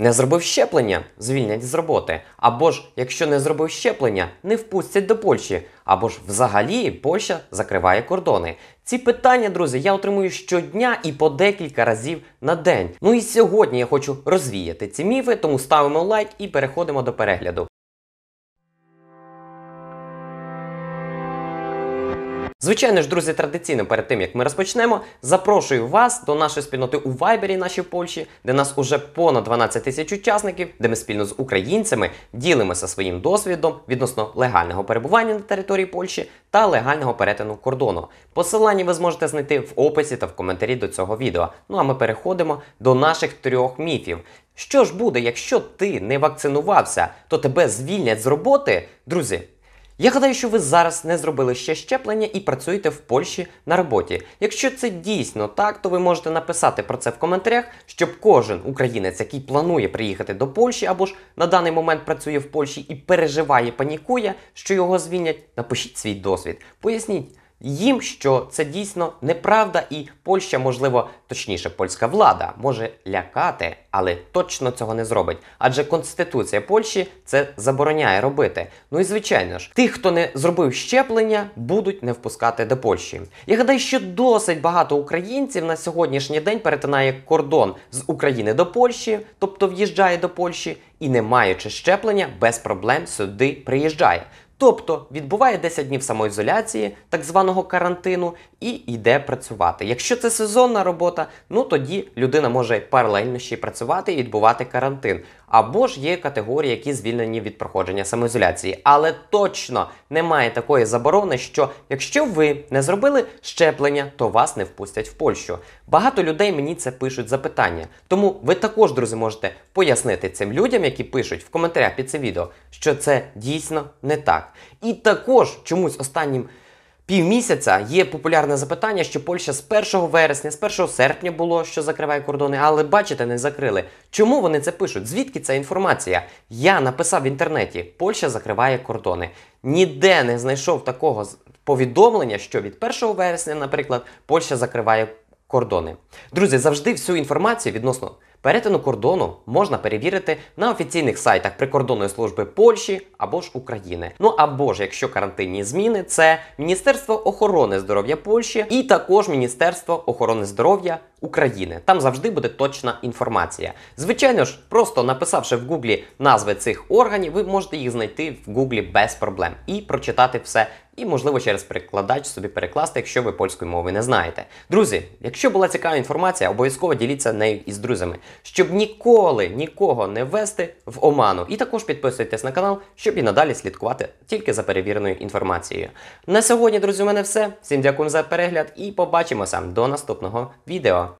Не зробив щеплення, звільнять з роботи. Або ж, якщо не зробив щеплення, не впустять до Польщі, або ж взагалі Польща закриває кордони. Ці питання, друзі, я отримую щодня і по декілька разів на день. Ну і сьогодні я хочу розвіяти ці міфи, тому ставимо лайк і переходимо до перегляду. Звичайно ж, друзі, традиційно перед тим як ми розпочнемо, запрошую вас до нашої спільноти у Вайбері, нашій Польщі, де нас уже понад 12 тисяч учасників, де ми спільно з українцями ділимося своїм досвідом відносно легального перебування на території Польщі та легального перетину кордону. Посилання ви зможете знайти в описі та в коментарі до цього відео. Ну а ми переходимо до наших трьох міфів. Що ж буде, якщо ти не вакцинувався, то тебе звільнять з роботи, друзі. Я гадаю, що ви зараз не зробили ще щеплення і працюєте в Польщі на роботі. Якщо це дійсно так, то ви можете написати про це в коментарях, щоб кожен українець, який планує приїхати до Польщі або ж на даний момент працює в Польщі і переживає, панікує, що його звільнять. Напишіть свій досвід. Поясніть їм, що це дійсно неправда, і Польща, можливо, точніше, польська влада може лякати, але точно цього не зробить. Адже конституція Польщі це забороняє робити. Ну і звичайно ж, тих, хто не зробив щеплення, будуть не впускати до Польщі. Я гадаю, що досить багато українців на сьогоднішній день перетинає кордон з України до Польщі, тобто в'їжджає до Польщі, і не маючи щеплення, без проблем сюди приїжджає. Тобто відбуває 10 днів самоізоляції, так званого карантину, і йде працювати. Якщо це сезонна робота, ну тоді людина може паралельно ще й працювати і відбувати карантин або ж є категорії, які звільнені від проходження самоізоляції. Але точно немає такої заборони, що якщо ви не зробили щеплення, то вас не впустять в Польщу. Багато людей мені це пишуть запитання. Тому ви також, друзі, можете пояснити цим людям, які пишуть в коментарях під це відео, що це дійсно не так. І також чомусь останнім півмісяця є популярне запитання, що Польща з 1 вересня, з 1 серпня було, що закриває кордони, але бачите, не закрили. Чому вони це пишуть? Звідки ця інформація? Я написав в інтернеті: Польща закриває кордони. Ніде не знайшов такого повідомлення, що від 1 вересня, наприклад, Польща закриває кордони. Друзі, завжди всю інформацію відносно. Перетину кордону можна перевірити на офіційних сайтах прикордонної служби Польщі або ж України. Ну або ж якщо карантинні зміни, це Міністерство охорони здоров'я Польщі і також Міністерство охорони здоров'я України. Там завжди буде точна інформація. Звичайно ж, просто написавши в Гуглі назви цих органів, ви можете їх знайти в Гуглі без проблем і прочитати все. І, можливо, через перекладач собі перекласти, якщо ви польської мови не знаєте. Друзі, якщо була цікава інформація, обов'язково діліться нею із друзями, щоб ніколи нікого не ввести в оману. І також підписуйтесь на канал, щоб і надалі слідкувати тільки за перевіреною інформацією. На сьогодні, друзі, у мене все. Всім дякую за перегляд і побачимося до наступного відео.